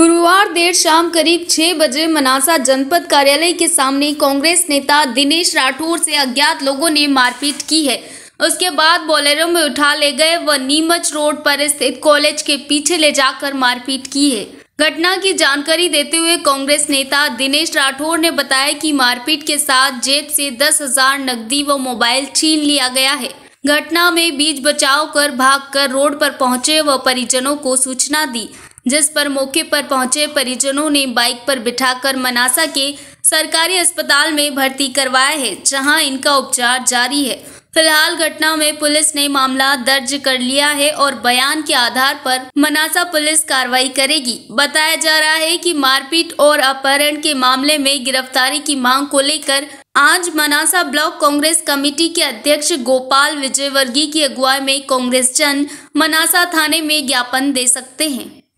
गुरुवार देर शाम करीब छह बजे मनासा जनपद कार्यालय के सामने कांग्रेस नेता दिनेश राठौर से अज्ञात लोगों ने मारपीट की है उसके बाद बोलेरो में उठा ले गए व नीमच रोड पर स्थित कॉलेज के पीछे ले जाकर मारपीट की है घटना की जानकारी देते हुए कांग्रेस नेता दिनेश राठौर ने बताया कि मारपीट के साथ जेब से दस हजार नकदी व मोबाइल छीन लिया गया है घटना में बीच बचाव कर भाग कर रोड पर पहुंचे व परिजनों को सूचना दी जिस पर मौके पर पहुंचे परिजनों ने बाइक पर बिठाकर मनासा के सरकारी अस्पताल में भर्ती करवाया है जहां इनका उपचार जारी है फिलहाल घटना में पुलिस ने मामला दर्ज कर लिया है और बयान के आधार पर मनासा पुलिस कार्रवाई करेगी बताया जा रहा है कि मारपीट और अपहरण के मामले में गिरफ्तारी की मांग को लेकर आज मनासा ब्लॉक कांग्रेस कमेटी के अध्यक्ष गोपाल विजयवर्गीय की अगुवाई में कांग्रेस जन मनासा थाने में ज्ञापन दे सकते हैं